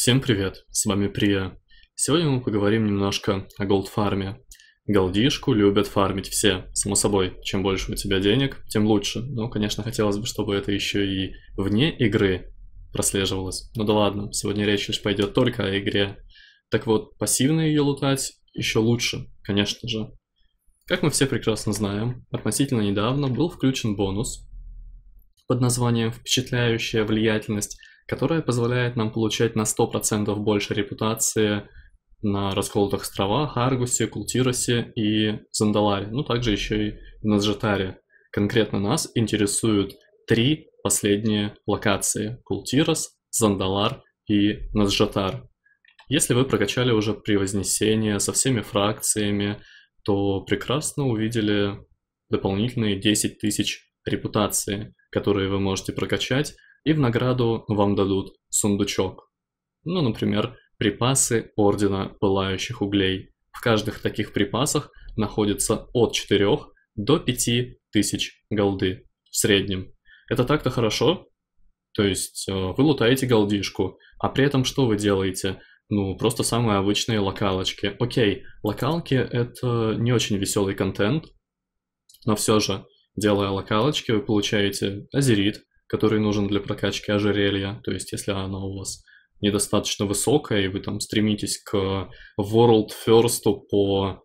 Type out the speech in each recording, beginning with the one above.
Всем привет, с вами Прия. Сегодня мы поговорим немножко о голдфарме. Голдишку любят фармить все, само собой. Чем больше у тебя денег, тем лучше. Но, конечно, хотелось бы, чтобы это еще и вне игры прослеживалось. Ну да ладно, сегодня речь лишь пойдет только о игре. Так вот, пассивно ее лутать еще лучше, конечно же. Как мы все прекрасно знаем, относительно недавно был включен бонус под названием «Впечатляющая влиятельность которая позволяет нам получать на 100% больше репутации на расколотых островах, Аргусе, Култиросе и Зандаларе, ну также еще и на Джатаре. Конкретно нас интересуют три последние локации – Култирос, Зандалар и Назжатар. Если вы прокачали уже при вознесении со всеми фракциями, то прекрасно увидели дополнительные 10 тысяч репутации, которые вы можете прокачать и в награду вам дадут сундучок. Ну, например, припасы Ордена Пылающих Углей. В каждых таких припасах находится от 4 до 5 тысяч голды в среднем. Это так-то хорошо? То есть э, вы лутаете голдишку, а при этом что вы делаете? Ну, просто самые обычные локалочки. Окей, локалки — это не очень веселый контент, но все же, делая локалочки, вы получаете азерит, который нужен для прокачки ожерелья. То есть, если она у вас недостаточно высокая, и вы там стремитесь к world first по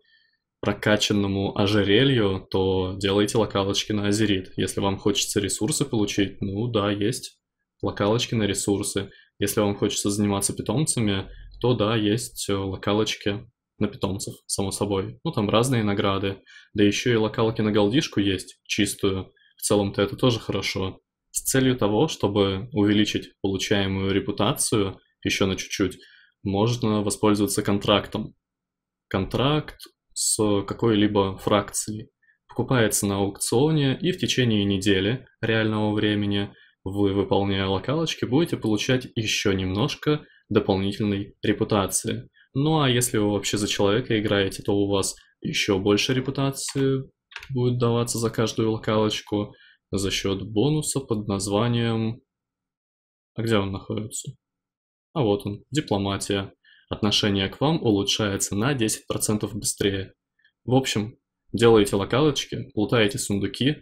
прокачанному ожерелью, то делайте локалочки на азерит. Если вам хочется ресурсы получить, ну да, есть локалочки на ресурсы. Если вам хочется заниматься питомцами, то да, есть э, локалочки на питомцев, само собой. Ну, там разные награды. Да еще и локалки на голдишку есть, чистую. В целом-то это тоже хорошо с целью того, чтобы увеличить получаемую репутацию еще на чуть-чуть, можно воспользоваться контрактом. Контракт с какой-либо фракцией покупается на аукционе, и в течение недели реального времени вы, выполняя локалочки, будете получать еще немножко дополнительной репутации. Ну а если вы вообще за человека играете, то у вас еще больше репутации будет даваться за каждую локалочку – за счет бонуса под названием... А где он находится? А вот он, дипломатия. Отношение к вам улучшается на 10% быстрее. В общем, делаете локалочки, лутаете сундуки,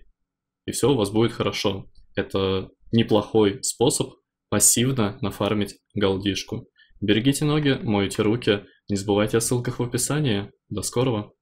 и все у вас будет хорошо. Это неплохой способ пассивно нафармить голдишку. Берегите ноги, мойте руки, не забывайте о ссылках в описании. До скорого!